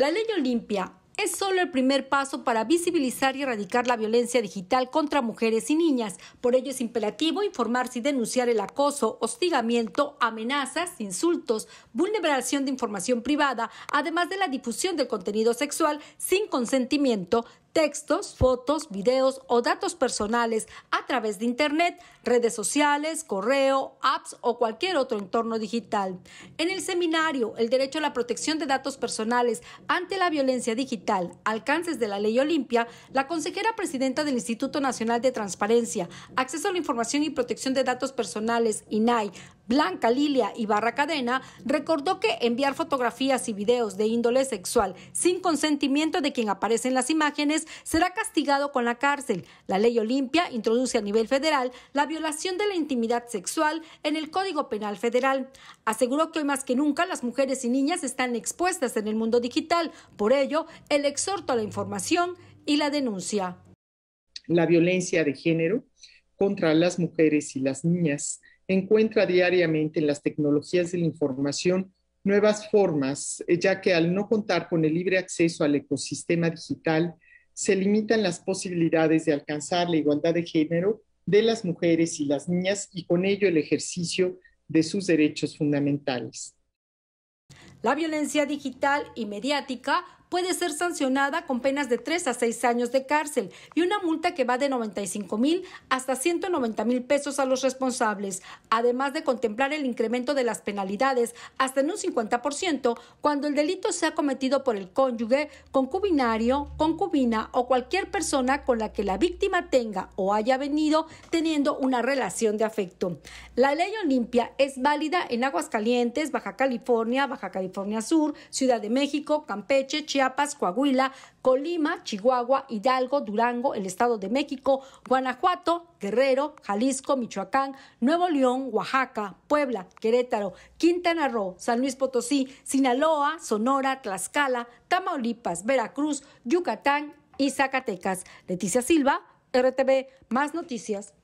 La ley Olimpia es solo el primer paso para visibilizar y erradicar la violencia digital contra mujeres y niñas. Por ello es imperativo informarse y denunciar el acoso, hostigamiento, amenazas, insultos, vulneración de información privada, además de la difusión del contenido sexual sin consentimiento textos, fotos, videos o datos personales a través de Internet, redes sociales, correo, apps o cualquier otro entorno digital. En el seminario, el derecho a la protección de datos personales ante la violencia digital, alcances de la ley Olimpia, la consejera presidenta del Instituto Nacional de Transparencia, Acceso a la Información y Protección de Datos Personales, INAI, Blanca Lilia Ibarra Cadena, recordó que enviar fotografías y videos de índole sexual sin consentimiento de quien aparece en las imágenes será castigado con la cárcel. La ley Olimpia introduce a nivel federal la violación de la intimidad sexual en el Código Penal Federal. Aseguró que hoy más que nunca las mujeres y niñas están expuestas en el mundo digital. Por ello, el exhorto a la información y la denuncia. La violencia de género contra las mujeres y las niñas encuentra diariamente en las tecnologías de la información nuevas formas, eh, ya que al no contar con el libre acceso al ecosistema digital, se limitan las posibilidades de alcanzar la igualdad de género de las mujeres y las niñas y con ello el ejercicio de sus derechos fundamentales. La violencia digital y mediática puede ser sancionada con penas de 3 a 6 años de cárcel y una multa que va de 95 mil hasta 190 mil pesos a los responsables, además de contemplar el incremento de las penalidades hasta en un 50% cuando el delito sea cometido por el cónyuge, concubinario, concubina o cualquier persona con la que la víctima tenga o haya venido teniendo una relación de afecto. La ley Olimpia es válida en Aguascalientes, Baja California, Baja California Sur, Ciudad de México, Campeche, Chiapas, Chiapas, Coahuila, Colima, Chihuahua, Hidalgo, Durango, el Estado de México, Guanajuato, Guerrero, Jalisco, Michoacán, Nuevo León, Oaxaca, Puebla, Querétaro, Quintana Roo, San Luis Potosí, Sinaloa, Sonora, Tlaxcala, Tamaulipas, Veracruz, Yucatán y Zacatecas. Leticia Silva, RTV, más noticias.